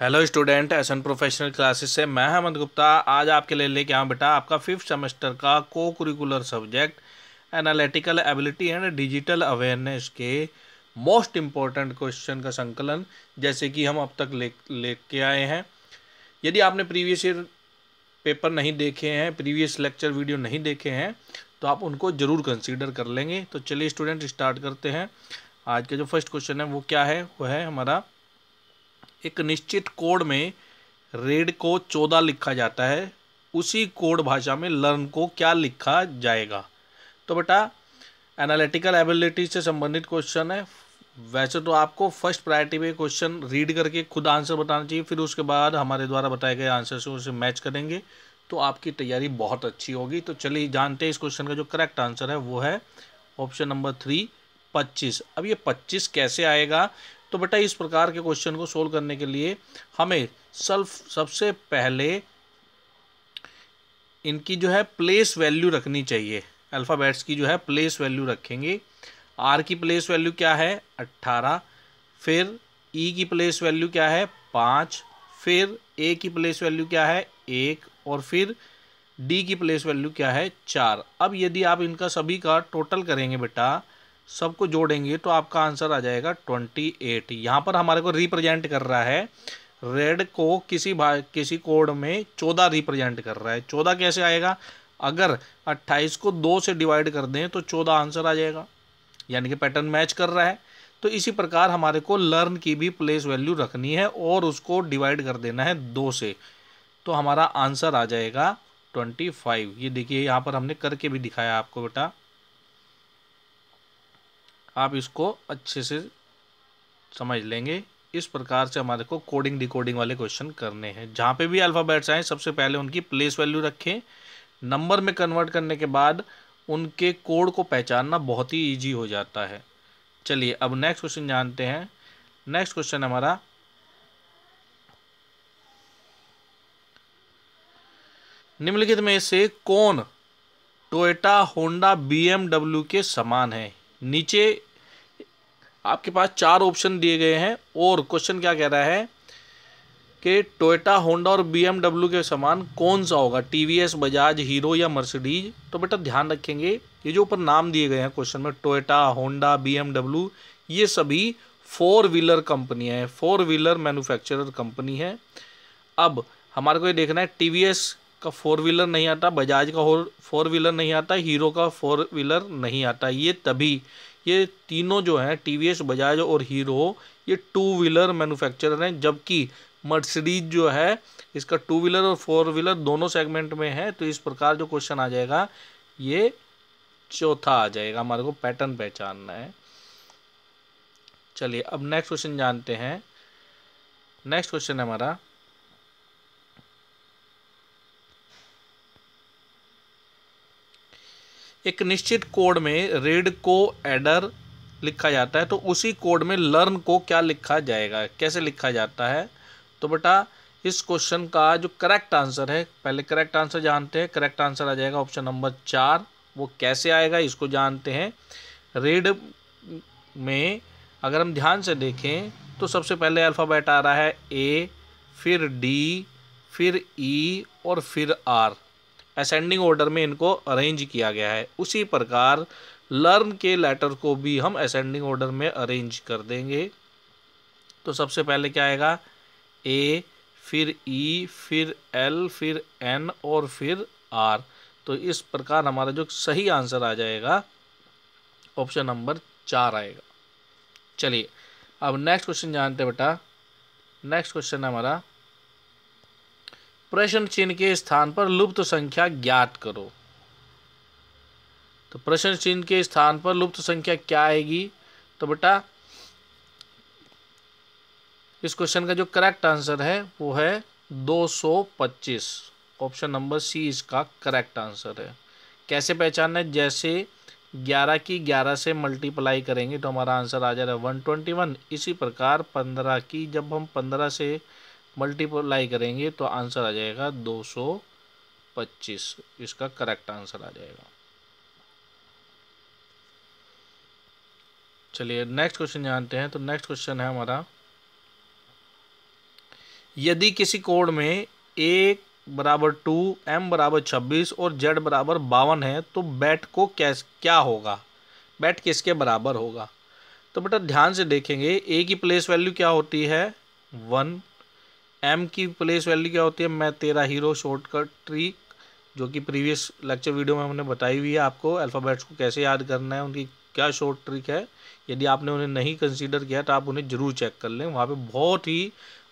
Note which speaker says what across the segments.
Speaker 1: hello student S N professional classes से मैं हेमंत गुप्ता आज आपके लिए लेके आऊँ बेटा आपका फिफ्थ सेमेस्टर का cocurricular subject analytical ability and digital awareness के मोस्ट इम्पॉर्टेंट क्वेश्चन का संकलन जैसे कि हम अब तक ले लेके आए हैं यदि आपने प्रीवियस ईयर पेपर नहीं देखे हैं प्रीवियस लेक्चर वीडियो नहीं देखे हैं तो आप उनको ज़रूर कंसिडर कर लेंगे तो चलिए स्टूडेंट स्टार्ट करते हैं आज का जो फर्स्ट क्वेश्चन है वो क्या है वो है हमारा एक निश्चित कोड में रेड को चौदह लिखा जाता है उसी कोड भाषा में लर्न को क्या लिखा जाएगा तो बेटा एनालिटिकल एबिलिटी से संबंधित क्वेश्चन है वैसे तो आपको फर्स्ट प्रायोरिटी पे क्वेश्चन रीड करके खुद आंसर बताना चाहिए फिर उसके बाद हमारे द्वारा बताए गए आंसर से उसे मैच करेंगे तो आपकी तैयारी बहुत अच्छी होगी तो चलिए जानते हैं इस क्वेश्चन का जो करेक्ट आंसर है वो है ऑप्शन नंबर थ्री पच्चीस अब ये पच्चीस कैसे आएगा तो बेटा इस प्रकार के क्वेश्चन को सोल्व करने के लिए हमें सल्फ सबसे पहले इनकी जो है प्लेस वैल्यू रखनी चाहिए अल्फ़ाबेट्स की जो है प्लेस वैल्यू रखेंगे आर की प्लेस वैल्यू क्या है अट्ठारह फिर ई e की प्लेस वैल्यू क्या है पाँच फिर ए की प्लेस वैल्यू क्या है एक और फिर डी की प्लेस वैल्यू क्या है चार अब यदि आप इनका सभी का टोटल करेंगे बेटा सबको जोड़ेंगे तो आपका आंसर आ जाएगा ट्वेंटी एट यहाँ पर हमारे को रिप्रेजेंट कर रहा है रेड को किसी भा किसी कोड में चौदह रिप्रेजेंट कर रहा है चौदह कैसे आएगा अगर अट्ठाईस को दो से डिवाइड कर दें तो चौदह आंसर आ जाएगा यानी कि पैटर्न मैच कर रहा है तो इसी प्रकार हमारे को लर्न की भी प्लेस वैल्यू रखनी है और उसको डिवाइड कर देना है दो से तो हमारा आंसर आ जाएगा ट्वेंटी फाइव ये देखिए यहाँ पर हमने करके भी दिखाया आपको बेटा आप इसको अच्छे से समझ लेंगे इस प्रकार से हमारे को कोडिंग डिकोडिंग वाले क्वेश्चन करने हैं जहाँ पे भी अल्फ़ाबेट्स आएँ सबसे पहले उनकी प्लेस वैल्यू रखें नंबर में कन्वर्ट करने के बाद उनके कोड को पहचानना बहुत ही ईजी हो जाता है चलिए अब नेक्स्ट क्वेश्चन जानते हैं नेक्स्ट क्वेश्चन हमारा निम्नलिखित में से कौन टोयोटा होंडा बीएमडब्ल्यू के समान है नीचे आपके पास चार ऑप्शन दिए गए हैं और क्वेश्चन क्या कह रहा है कि टोयोटा होंडा और बीएमडब्ल्यू के समान कौन सा होगा टीवीएस बजाज हीरो या मर्सिडीज तो बेटा ध्यान रखेंगे ये जो ऊपर नाम दिए गए हैं क्वेश्चन में टोयोटा होंडा बीएमडब्ल्यू ये सभी फोर व्हीलर कंपनी है फोर व्हीलर मैन्युफैक्चरर कंपनी है अब हमारे को ये देखना है टीवीएस का फोर व्हीलर नहीं आता बजाज का फोर व्हीलर नहीं आता हीरो का फोर व्हीलर नहीं आता ये तभी ये तीनों जो हैं टी बजाज और हीरो ये टू व्हीलर मैन्युफैक्चरर हैं जबकि मर्सिडीज जो है इसका टू व्हीलर और फोर व्हीलर दोनों सेगमेंट में है तो इस प्रकार जो क्वेश्चन आ जाएगा ये चौथा आ जाएगा हमारे को पैटर्न पहचानना है चलिए अब नेक्स्ट क्वेश्चन जानते हैं नेक्स्ट क्वेश्चन है हमारा एक निश्चित कोड में रेड को एडर लिखा जाता है तो उसी कोड में लर्न को क्या लिखा जाएगा कैसे लिखा जाता है तो बेटा इस क्वेश्चन का जो करेक्ट आंसर है पहले करेक्ट आंसर जानते हैं करेक्ट आंसर आ जाएगा ऑप्शन नंबर चार वो कैसे आएगा इसको जानते हैं रेड में अगर हम ध्यान से देखें तो सबसे पहले अल्फ़ाबेट आ रहा है ए फिर डी फिर ई e, और फिर आर असेंडिंग ऑर्डर में इनको अरेंज किया गया है उसी प्रकार लर्न के लेटर को भी हम असेंडिंग ऑर्डर में अरेंज कर देंगे तो सबसे पहले क्या आएगा ए फिर ई फिर एल फिर एन और फिर आर तो इस प्रकार हमारा जो सही आंसर आ जाएगा ऑप्शन नंबर चार आएगा चलिए अब नेक्स्ट क्वेश्चन जानते बेटा नेक्स्ट क्वेश्चन है हमारा प्रश्न चिन्ह के स्थान पर लुप्त संख्या ज्ञात करो तो प्रश्न चिन्ह के स्थान पर लुप्त संख्या क्या आएगी तो बेटा इस क्वेश्चन का जो करेक्ट आंसर है वो है 225 ऑप्शन नंबर सी इसका करेक्ट आंसर है कैसे पहचानना है जैसे 11 की 11 से मल्टीप्लाई करेंगे तो हमारा आंसर आ जा रहा है 121 इसी प्रकार 15 की जब हम 15 से मल्टीप्लाई करेंगे तो आंसर आ जाएगा 225 इसका करेक्ट आंसर आ जाएगा चलिए नेक्स्ट क्वेश्चन जानते हैं तो नेक्स्ट क्वेश्चन है हमारा यदि किसी कोड में ए बराबर टू एम बराबर छब्बीस और जेड बराबर बावन है तो बैट को कैस क्या होगा बैट किसके बराबर होगा तो बेटा ध्यान से देखेंगे ए की प्लेस वैल्यू क्या होती है वन एम की प्लेस वैल्यू क्या होती है मैं तेरा हीरो शॉर्टकट ट्री जो कि प्रीवियस लेक्चर वीडियो में हमने बताई हुई है आपको अल्फ़ाबेट्स को कैसे याद करना है उनकी क्या शॉर्ट ट्रिक है यदि आपने उन्हें नहीं कंसीडर किया तो आप उन्हें ज़रूर चेक कर लें वहाँ पे बहुत ही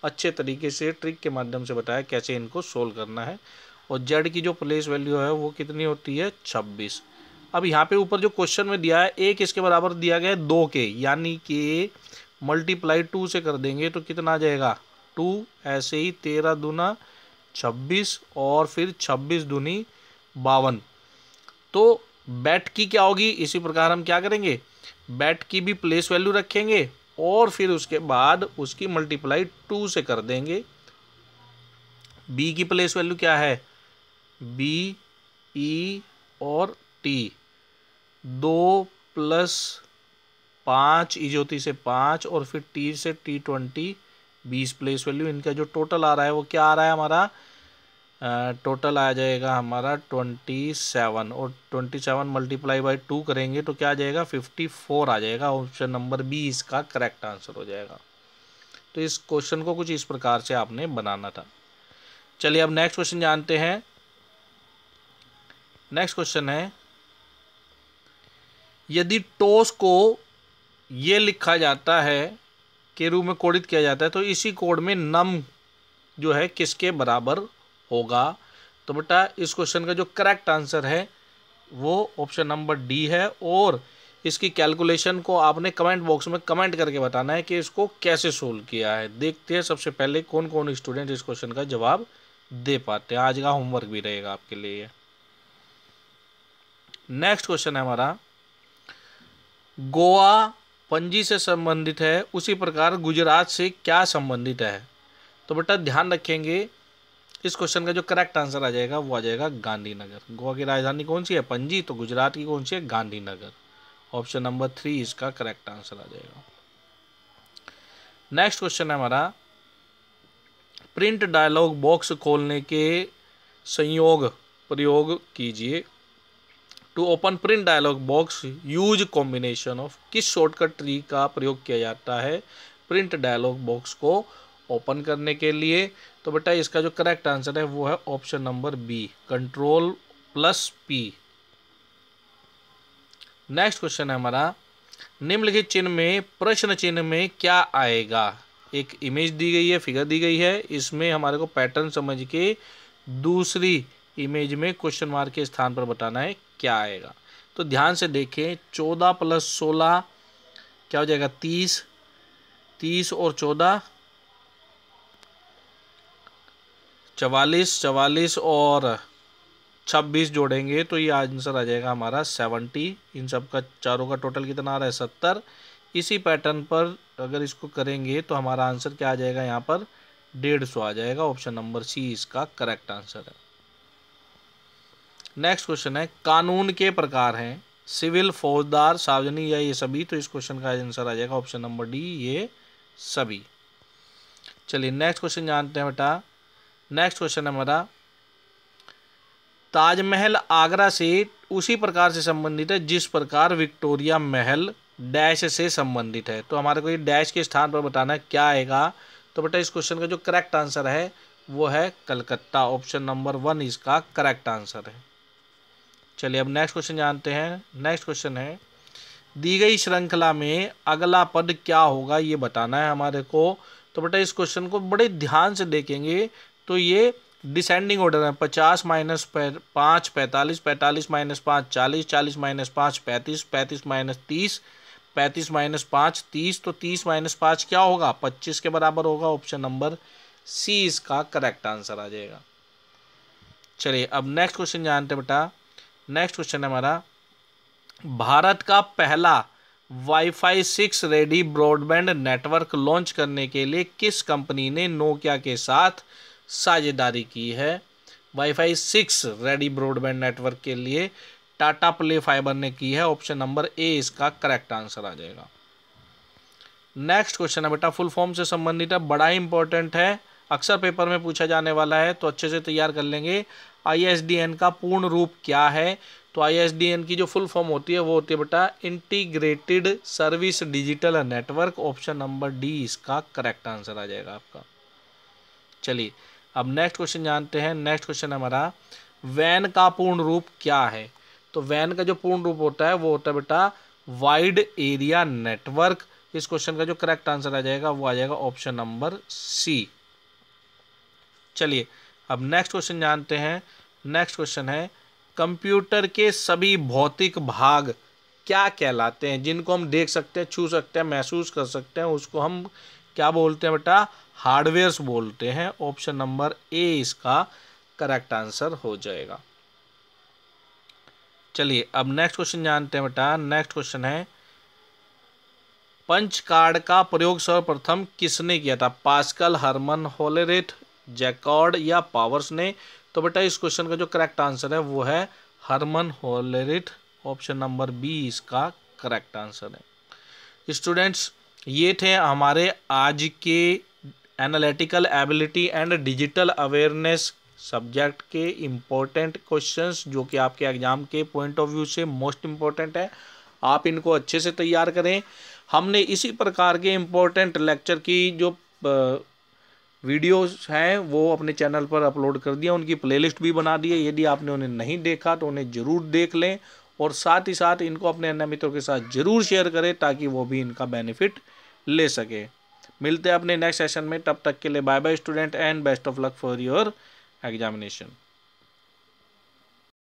Speaker 1: अच्छे तरीके से ट्रिक के माध्यम से बताया कैसे इनको सोल्व करना है और जेड की जो प्लेस वैल्यू है वो कितनी होती है छब्बीस अब यहाँ पे ऊपर जो क्वेश्चन में दिया है एक इसके बराबर दिया गया है दो के यानी कि मल्टीप्लाई टू से कर देंगे तो कितना आ जाएगा टू ऐसे ही तेरह दुना छब्बीस और फिर छब्बीस दुनी बावन तो बैट की क्या होगी इसी प्रकार हम क्या करेंगे बैट की भी प्लेस वैल्यू रखेंगे और फिर उसके बाद उसकी मल्टीप्लाई टू से कर देंगे बी की प्लेस वैल्यू क्या है बी ई e और टी दो प्लस पाँच इजोती e से पाँच और फिर टी से टी ट्वेंटी बीस प्लेस वैल्यू इनका जो टोटल आ रहा है वो क्या आ रहा है हमारा टोटल आ जाएगा हमारा ट्वेंटी सेवन और twenty seven multiply by two करेंगे तो क्या आ जाएगा फिफ्टी फोर आ जाएगा ऑप्शन नंबर बी इसका करेक्ट आंसर हो जाएगा तो इस क्वेश्चन को कुछ इस प्रकार से आपने बनाना था चलिए अब नेक्स्ट क्वेश्चन जानते हैं नेक्स्ट क्वेश्चन है यदि टोस को ये लिखा जाता है के रूप में कोडित किया जाता है तो इसी कोड में नम जो है किसके बराबर होगा तो बेटा इस क्वेश्चन का जो करेक्ट आंसर है वो ऑप्शन नंबर डी है और इसकी कैलकुलेशन को आपने कमेंट बॉक्स में कमेंट करके बताना है कि इसको कैसे सोल्व किया है देखते हैं सबसे पहले कौन कौन स्टूडेंट इस क्वेश्चन का जवाब दे पाते हैं आज का होमवर्क भी रहेगा आपके लिए नेक्स्ट क्वेश्चन है हमारा गोवा पंजी से संबंधित है उसी प्रकार गुजरात से क्या संबंधित है तो बेटा ध्यान रखेंगे इस क्वेश्चन का जो करेक्ट आंसर आ जाएगा वो आ जाएगा गांधीनगर गोवा की राजधानी कौन सी है पंजी तो गुजरात की कौन सी है गांधीनगर ऑप्शन नंबर थ्री इसका करेक्ट आंसर आ जाएगा नेक्स्ट क्वेश्चन है हमारा प्रिंट डायलॉग बॉक्स खोलने के संयोग प्रयोग कीजिए to open print dialog box use combination of किस शॉर्टकट ट्री का प्रयोग किया जाता है प्रिंट डायलॉग बॉक्स को ओपन करने के लिए तो बेटा इसका जो करेक्ट आंसर है वो है option number B control plus P next question है हमारा निम्नलिखित चिन्ह में प्रश्न चिन्ह में क्या आएगा एक इमेज दी गई है फिगर दी गई है इसमें हमारे को पैटर्न समझ के दूसरी इमेज में क्वेश्चन मार्क के स्थान पर बताना है क्या आएगा तो ध्यान से देखें चौदह प्लस सोलह क्या हो जाएगा तीस तीस और चौदह चवालीस चवालीस और छब्बीस जोड़ेंगे तो ये आंसर आ जाएगा हमारा सेवेंटी इन सब का चारों का टोटल कितना आ रहा है सत्तर इसी पैटर्न पर अगर इसको करेंगे तो हमारा आंसर क्या आ जाएगा यहाँ पर डेढ़ सौ आ जाएगा ऑप्शन नंबर सी इसका करेक्ट आंसर है नेक्स्ट क्वेश्चन है कानून के प्रकार हैं सिविल फौजदार सार्वजनिक या ये सभी तो इस क्वेश्चन का आंसर आ जाएगा ऑप्शन नंबर डी ये सभी चलिए नेक्स्ट क्वेश्चन जानते हैं बेटा नेक्स्ट क्वेश्चन है हमारा ताजमहल आगरा से उसी प्रकार से संबंधित है जिस प्रकार विक्टोरिया महल डैश से संबंधित है तो हमारे को ये डैश के स्थान पर बताना क्या आएगा तो बेटा इस क्वेश्चन का जो करेक्ट आंसर है वो है कलकत्ता ऑप्शन नंबर वन इसका करेक्ट आंसर है चलिए अब नेक्स्ट क्वेश्चन जानते हैं नेक्स्ट क्वेश्चन है दी गई श्रृंखला में अगला पद क्या होगा ये बताना है हमारे को तो बेटा इस क्वेश्चन को बड़े ध्यान से देखेंगे तो ये डिसेंडिंग ऑर्डर है पचास माइनस पाँच पैंतालीस पैंतालीस माइनस पाँच चालीस चालीस माइनस पाँच पैंतीस पैंतीस माइनस तीस पैंतीस माइनस पाँच तीस तो तीस माइनस पाँच क्या होगा पच्चीस के बराबर होगा ऑप्शन नंबर सी इसका करेक्ट आंसर आ जाएगा चलिए अब नेक्स्ट क्वेश्चन जानते बेटा नेक्स्ट क्वेश्चन है हमारा भारत का पहला wifi six ready broadband network launch करने के लिए किस कंपनी ने नोकिया के साथ साझेदारी की है wifi six ready broadband network के लिए टाटा प्ले फाइबर ने की है ऑप्शन नंबर ए इसका करेक्ट आंसर आ जाएगा नेक्स्ट क्वेश्चन है बेटा फुल फॉर्म से संबंधित है बड़ा इंपॉर्टेंट है अक्सर पेपर में पूछा जाने वाला है तो अच्छे से तैयार कर लेंगे आईएसडीएन का पूर्ण रूप क्या है तो आईएसडीएन की जो फुल फॉर्म होती है वो होती है बेटा integrated service digital network option number D इसका करेक्ट आंसर आ जाएगा आपका चलिए अब नेक्स्ट क्वेश्चन जानते हैं नेक्स्ट क्वेश्चन हमारा वैन का पूर्ण रूप क्या है तो वैन का जो पूर्ण रूप होता है वो होता है बेटा वाइड एरिया नेटवर्क इस क्वेश्चन का जो करेक्ट आंसर आ जाएगा वो आ जाएगा ऑप्शन नंबर सी चलिए अब नेक्स्ट क्वेश्चन जानते हैं नेक्स्ट क्वेश्चन है कंप्यूटर के सभी भौतिक भाग क्या कहलाते हैं जिनको हम देख सकते हैं छू सकते हैं महसूस कर सकते हैं उसको हम क्या बोलते हैं बेटा हार्डवेयर्स बोलते हैं ऑप्शन नंबर ए इसका करेक्ट आंसर हो जाएगा चलिए अब नेक्स्ट क्वेश्चन जानते हैं बेटा नेक्स्ट क्वेश्चन है पंच कार्ड का प्रयोग सर्वप्रथम किसने किया था पास्कल हरमन होलेरेट जैकॉर्ड या पावर्स ने तो बेटा इस क्वेश्चन का जो करेक्ट आंसर है वो है Herman Hollerith option number B इसका करेक्ट आंसर है स्टूडेंट्स ये थे हमारे आज के analytical ability and digital awareness subject के इम्पोर्टेंट क्वेश्चंस जो कि आपके एग्ज़ाम के पॉइंट ऑफ व्यू से मोस्ट इम्पॉर्टेंट है आप इनको अच्छे से तैयार करें हमने इसी प्रकार के इम्पोर्टेंट लेक्चर की जो वीडियोस हैं वो अपने चैनल पर अपलोड कर दिया उनकी प्लेलिस्ट भी बना दी है यदि आपने उन्हें नहीं देखा तो उन्हें ज़रूर देख लें और साथ ही साथ इनको अपने अन्य मित्रों के साथ ज़रूर शेयर करें ताकि वो भी इनका बेनिफिट ले सके मिलते हैं अपने नेक्स्ट सेशन में तब तक के लिए bye bye student and best of luck for your examination